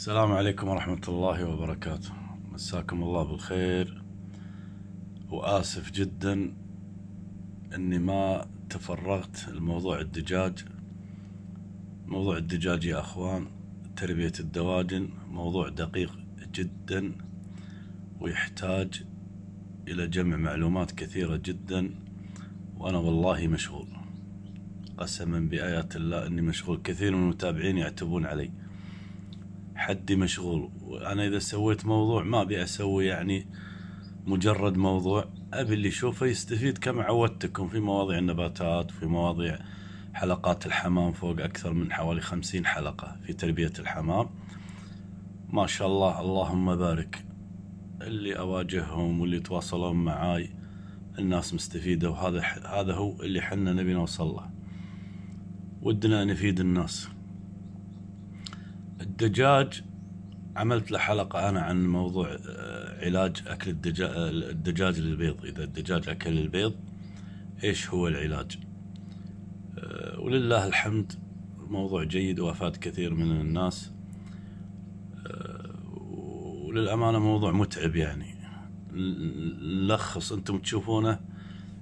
السلام عليكم ورحمة الله وبركاته مساكم الله بالخير وآسف جدا أني ما تفرغت لموضوع الدجاج موضوع الدجاج يا أخوان تربية الدواجن موضوع دقيق جدا ويحتاج إلى جمع معلومات كثيرة جدا وأنا والله مشغول قسما بآيات الله أني مشغول كثير من المتابعين يعتبون علي حدي مشغول انا اذا سويت موضوع ما ابي اسوي يعني مجرد موضوع ابي اللي يشوفه يستفيد كما عودتكم في مواضيع النباتات وفي مواضيع حلقات الحمام فوق اكثر من حوالي خمسين حلقه في تربيه الحمام ما شاء الله اللهم بارك اللي اواجههم واللي يتواصلون معاي الناس مستفيده وهذا هذا هو اللي حنا نبي نوصل له ودنا نفيد الناس الدجاج عملت له حلقة أنا عن موضوع آه، علاج أكل الدجاج, آه، الدجاج للبيض إذا الدجاج أكل البيض إيش هو العلاج آه، ولله الحمد موضوع جيد وافاد كثير من الناس وللأمانة موضوع متعب يعني نلخص أنتم تشوفونه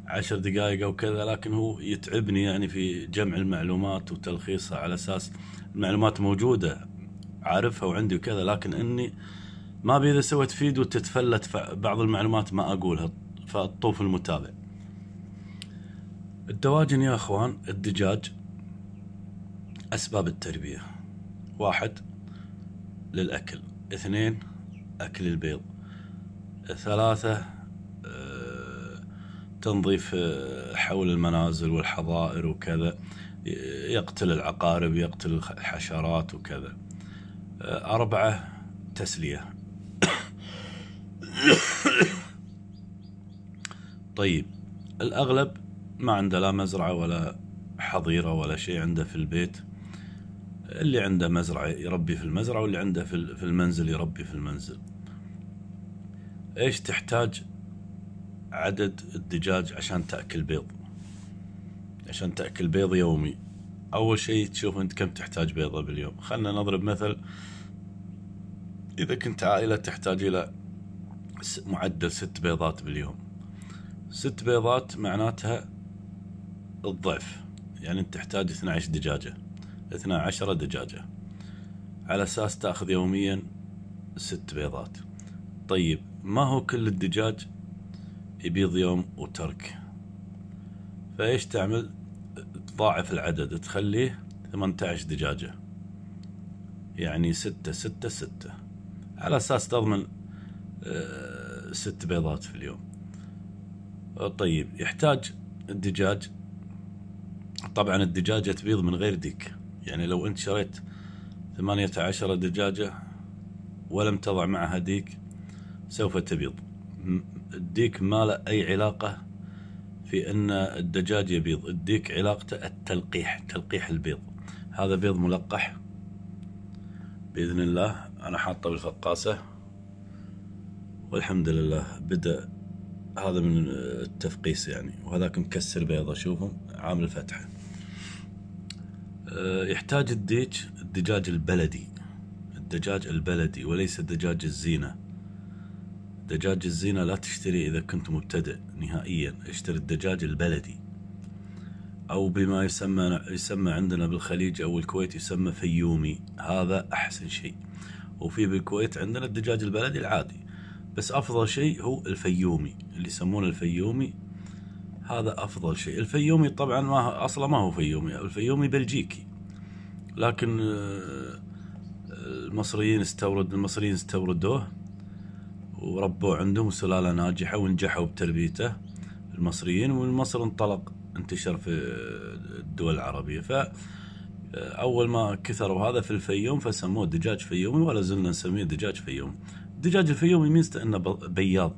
عشر دقائق أو كذا لكن هو يتعبني يعني في جمع المعلومات وتلخيصها على أساس المعلومات موجودة عارفها وعندي وكذا لكن اني ما ابي اذا سويت فيد تتفلت بعض المعلومات ما اقولها فطوف المتابع. الدواجن يا اخوان الدجاج اسباب التربيه واحد للاكل، اثنين اكل البيض، ثلاثه آه، تنظيف آه، حول المنازل والحظائر وكذا يقتل العقارب يقتل الحشرات وكذا آه، أربعة تسلية طيب الأغلب ما عنده لا مزرعة ولا حظيرة ولا شيء عنده في البيت اللي عنده مزرعة يربي في المزرعة واللي عنده في المنزل يربي في المنزل ايش تحتاج عدد الدجاج عشان تأكل بيض عشان تأكل بيض يومي اول شيء تشوف انت كم تحتاج بيضه باليوم خلنا نضرب مثل اذا كنت عائله تحتاج الى معدل ست بيضات باليوم ست بيضات معناتها الضعف يعني انت تحتاج 12 دجاجه 12 دجاجه على اساس تاخذ يوميا ست بيضات طيب ما هو كل الدجاج يبيض يوم وترك فايش تعمل تضاعف العدد تخليه 18 دجاجة يعني ستة ستة ستة على أساس تضمن آه، ست بيضات في اليوم طيب يحتاج الدجاج طبعا الدجاجة تبيض من غير ديك يعني لو أنت شريت ثمانية عشر دجاجة ولم تضع معها ديك سوف تبيض الديك ما له أي علاقة في أن الدجاج يبيض الديك علاقته التلقيح تلقيح البيض هذا بيض ملقح بإذن الله أنا حاطه بالفقاسة والحمد لله بدأ هذا من التفقيس يعني وهذاك مكسر بيضة شوفوا عامل الفتحة أه، يحتاج الديك الدجاج البلدي الدجاج البلدي وليس دجاج الزينة دجاج الزينة لا تشتري إذا كنت مبتدئ نهائيا اشتري الدجاج البلدي أو بما يسمى يسمى عندنا بالخليج أو الكويت يسمى فيومي هذا أحسن شيء وفي بالكويت عندنا الدجاج البلدي العادي بس أفضل شيء هو الفيومي اللي يسمونه الفيومي هذا أفضل شيء الفيومي طبعا ما أصلا ما هو فيومي الفيومي بلجيكي لكن آه، المصريين استورد المصريين استوردوه وربوا عندهم سلالة ناجحة ونجحوا بتربيته المصريين ومن مصر انطلق انتشر في الدول العربية ف آه، أول ما كثروا هذا في الفيوم فسموه دجاج فيومي ولا زلنا نسميه دجاج فيومي الدجاج الفيومي ميزته أنه بياض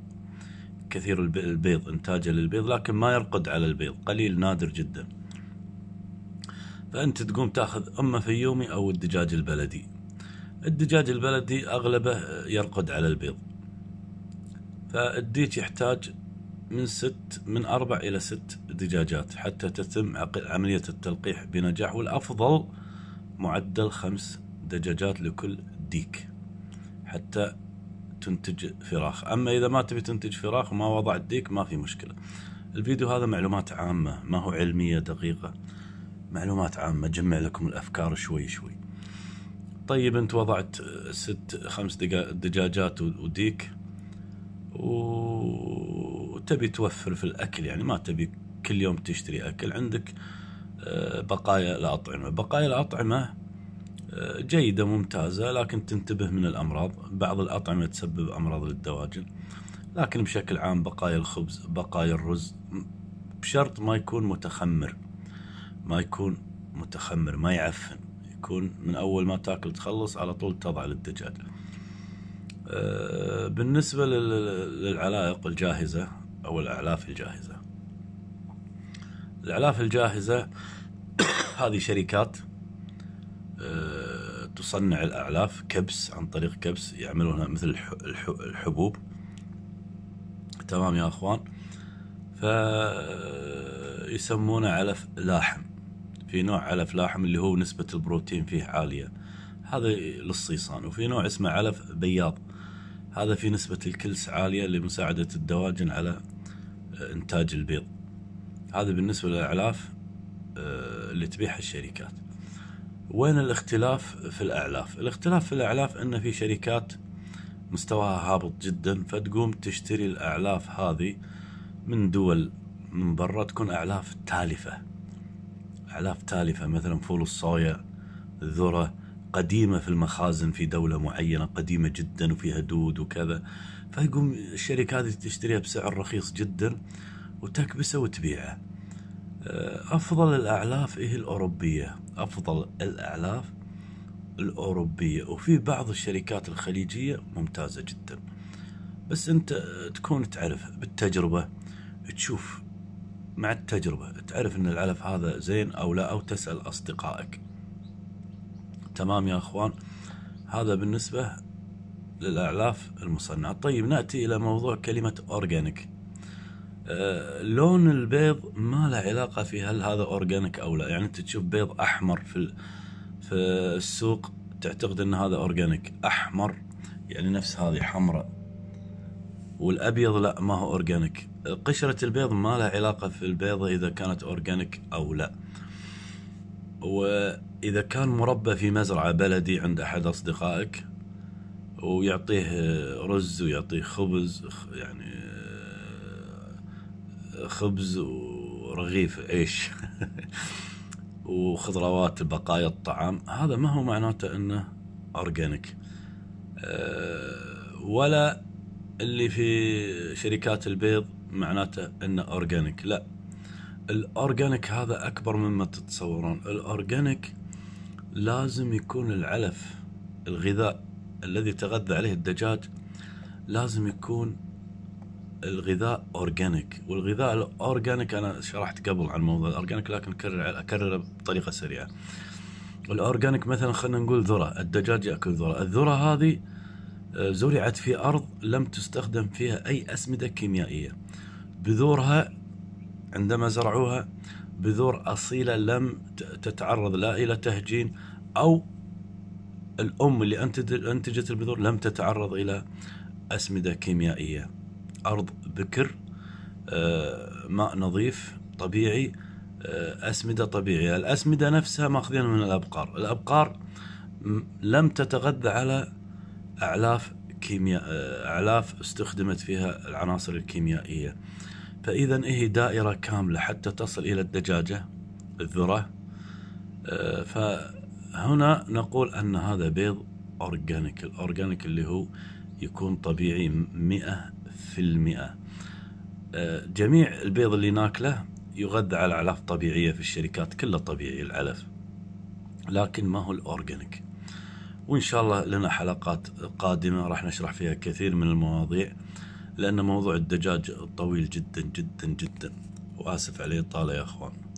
كثير البيض إنتاجه للبيض لكن ما يرقد على البيض قليل نادر جدا فأنت تقوم تأخذ أما فيومي أو الدجاج البلدي الدجاج البلدي أغلبه يرقد على البيض فالديك يحتاج من ست من أربع إلى ست دجاجات حتى تتم عملية التلقيح بنجاح والأفضل معدل خمس دجاجات لكل ديك حتى تنتج فراخ أما إذا ما تبي تنتج فراخ وما وضعت ديك ما في مشكلة الفيديو هذا معلومات عامة ما هو علمية دقيقة معلومات عامة جمع لكم الأفكار شوي شوي طيب أنت وضعت ست خمس دجاجات وديك وتبي توفر في الأكل يعني ما تبي كل يوم تشتري أكل عندك آه، بقايا الأطعمة بقايا الأطعمة آه، جيدة ممتازة لكن تنتبه من الأمراض بعض الأطعمة تسبب أمراض للدواجن لكن بشكل عام بقايا الخبز بقايا الرز بشرط ما يكون متخمر ما يكون متخمر ما يعفن يكون من أول ما تاكل تخلص على طول تضع للدجاج آه، بالنسبة للعلائق الجاهزة أو الأعلاف الجاهزة الأعلاف الجاهزة هذه شركات آه، تصنع الأعلاف كبس عن طريق كبس يعملونها مثل الحبوب تمام يا أخوان فيسمونه علف لاحم في نوع علف لاحم اللي هو نسبة البروتين فيه عالية هذا للصيصان وفي نوع اسمه علف بياض هذا في نسبة الكلس عالية لمساعدة الدواجن على آه، إنتاج البيض هذا بالنسبة للأعلاف آه، اللي تبيعها الشركات وين الاختلاف في الأعلاف الاختلاف في الأعلاف أن في شركات مستواها هابط جدا فتقوم تشتري الأعلاف هذه من دول من برا تكون أعلاف تالفة أعلاف تالفة مثلا فول الصويا الذرة قديمة في المخازن في دولة معينة قديمة جدا وفيها دود وكذا فيقوم الشركة هذه تشتريها بسعر رخيص جدا وتكبسه وتبيعه آه، أفضل الأعلاف هي إيه الأوروبية أفضل الأعلاف الأوروبية وفي بعض الشركات الخليجية ممتازة جدا بس أنت تكون تعرف بالتجربة تشوف مع التجربة تعرف أن العلف هذا زين أو لا أو تسأل أصدقائك تمام يا اخوان هذا بالنسبة للأعلاف المصنعة طيب نأتي إلى موضوع كلمة أورجانيك آه، لون البيض ما له علاقة في هل هذا أورجانيك أو لا يعني أنت تشوف بيض أحمر في, في السوق تعتقد أن هذا أورجانيك أحمر يعني نفس هذه حمراء والأبيض لا ما هو أورجانيك قشرة البيض ما لها علاقة في البيضة إذا كانت أورجانيك أو لا وإذا كان مربى في مزرعة بلدي عند أحد أصدقائك ويعطيه رز ويعطيه خبز يعني آه، خبز ورغيف عيش وخضروات بقايا الطعام هذا ما هو معناته انه اورجانيك آه، ولا اللي في شركات البيض معناته انه اورجانيك لا الاورجانيك هذا اكبر مما تتصورون الاورجانيك لازم يكون العلف الغذاء الذي تغذى عليه الدجاج لازم يكون الغذاء اورجانيك والغذاء الاورجانيك انا شرحت قبل عن موضوع الاورجانيك لكن اكرر اكرره بطريقه سريعه الاورجانيك مثلا خلينا نقول ذره الدجاج ياكل ذره الذره هذه آه، زرعت في ارض لم تستخدم فيها اي اسمده كيميائيه بذورها عندما زرعوها بذور أصيلة لم تتعرض لا إلى تهجين أو الأم اللي أنتجت البذور لم تتعرض إلى أسمدة كيميائية أرض بكر آه، ماء نظيف طبيعي آه، أسمدة طبيعية الأسمدة نفسها ماخذينها من الأبقار الأبقار لم تتغذى على أعلاف كيمياء آه، أعلاف استخدمت فيها العناصر الكيميائية فإذا هي دائرة كاملة حتى تصل إلى الدجاجة الذرة آه، فهنا نقول أن هذا بيض أورجانيك الأورجانيك اللي هو يكون طبيعي مئة في المئة آه، جميع البيض اللي ناكله يغذى على علف طبيعية في الشركات كله طبيعي العلف لكن ما هو الأورجانيك وإن شاء الله لنا حلقات قادمة راح نشرح فيها كثير من المواضيع لأن موضوع الدجاج طويل جدا جدا جدا وآسف عليه طالع يا أخوان